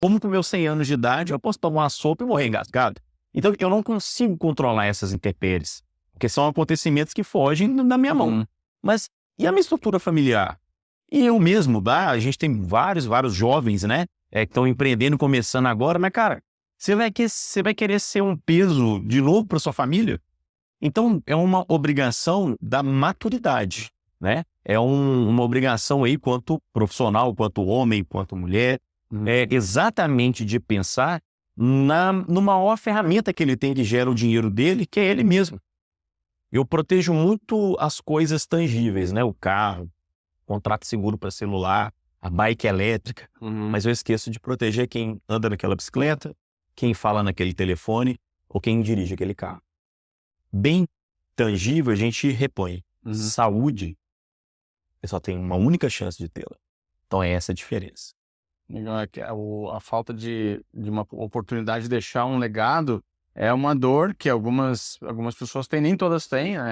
Como com meus 100 anos de idade, eu posso tomar uma sopa e morrer engasgado. Então, eu não consigo controlar essas intempéries, porque são acontecimentos que fogem da minha mão. Uhum. Mas e a minha estrutura familiar? E eu mesmo, a gente tem vários, vários jovens, né? É, que estão empreendendo, começando agora, mas, cara, você vai, que, você vai querer ser um peso de novo para sua família? Então, é uma obrigação da maturidade, né? É um, uma obrigação aí, quanto profissional, quanto homem, quanto mulher, é uhum. exatamente de pensar na, numa maior ferramenta que ele tem que gera o dinheiro dele, que é ele mesmo. Eu protejo muito as coisas tangíveis, né? O carro, contrato seguro para celular, a bike elétrica, uhum. mas eu esqueço de proteger quem anda naquela bicicleta, quem fala naquele telefone ou quem dirige aquele carro. Bem tangível a gente repõe. Uhum. Saúde, eu só tenho uma única chance de tê-la. Então é essa a diferença a falta de, de uma oportunidade de deixar um legado é uma dor que algumas, algumas pessoas têm, nem todas têm, né?